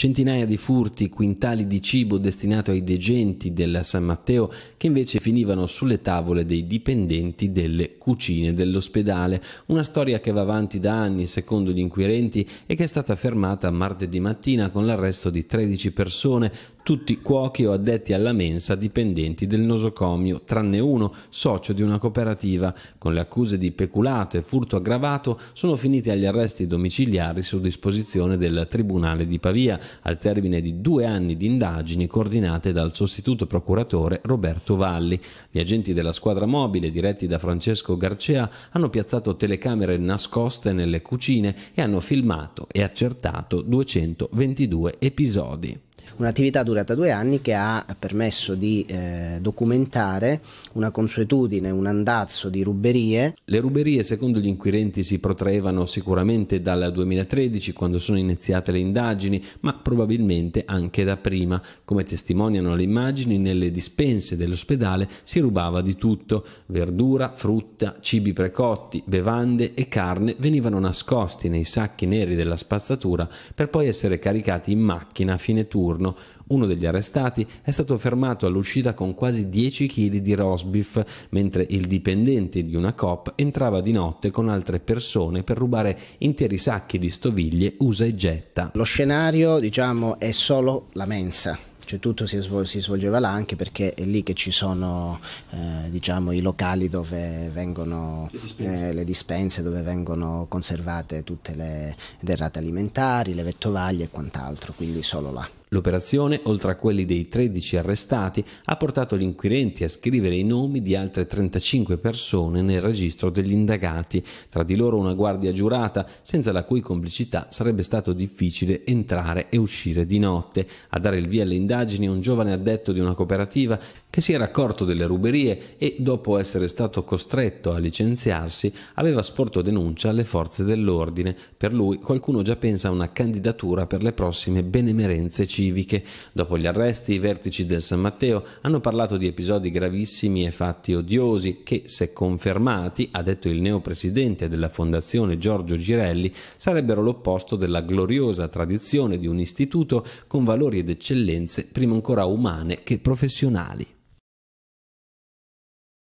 centinaia di furti, quintali di cibo destinato ai degenti della San Matteo che invece finivano sulle tavole dei dipendenti delle cucine dell'ospedale, una storia che va avanti da anni secondo gli inquirenti e che è stata fermata martedì mattina con l'arresto di 13 persone, tutti cuochi o addetti alla mensa dipendenti del nosocomio, tranne uno, socio di una cooperativa. Con le accuse di peculato e furto aggravato sono finiti agli arresti domiciliari su disposizione del Tribunale di Pavia, al termine di due anni di indagini coordinate dal sostituto procuratore Roberto Valli. Gli agenti della squadra mobile, diretti da Francesco Garcea, hanno piazzato telecamere nascoste nelle cucine e hanno filmato e accertato 222 episodi. Un'attività durata due anni che ha permesso di eh, documentare una consuetudine, un andazzo di ruberie. Le ruberie, secondo gli inquirenti, si protraevano sicuramente dal 2013, quando sono iniziate le indagini, ma probabilmente anche da prima. Come testimoniano le immagini, nelle dispense dell'ospedale si rubava di tutto: verdura, frutta, cibi precotti, bevande e carne venivano nascosti nei sacchi neri della spazzatura per poi essere caricati in macchina a fine turno giorno. Uno degli arrestati è stato fermato all'uscita con quasi 10 kg di rosbif, mentre il dipendente di una COP entrava di notte con altre persone per rubare interi sacchi di stoviglie usa e getta. Lo scenario, diciamo, è solo la mensa. Cioè, tutto si, svol si, svolgeva là anche perché è lì che ci sono eh, diciamo, i locali dove vengono le dispense. Eh, le dispense. dove vengono conservate tutte le derrate alimentari, le vettovaglie e quant'altro, quindi solo là. L'operazione, oltre a quelli dei 13 arrestati, ha portato gli inquirenti a scrivere i nomi di altre 35 persone nel registro degli indagati, tra di loro una guardia giurata, senza la cui complicità sarebbe stato difficile entrare e uscire di notte. A dare il via alle indagini un giovane addetto di una cooperativa che si era accorto delle ruberie e, dopo essere stato costretto a licenziarsi, aveva sporto denuncia alle forze dell'ordine. Per lui qualcuno già pensa a una candidatura per le prossime benemerenze cittadine civiche. Dopo gli arresti, i vertici del San Matteo hanno parlato di episodi gravissimi e fatti odiosi che, se confermati, ha detto il neopresidente della Fondazione Giorgio Girelli, sarebbero l'opposto della gloriosa tradizione di un istituto con valori ed eccellenze prima ancora umane che professionali.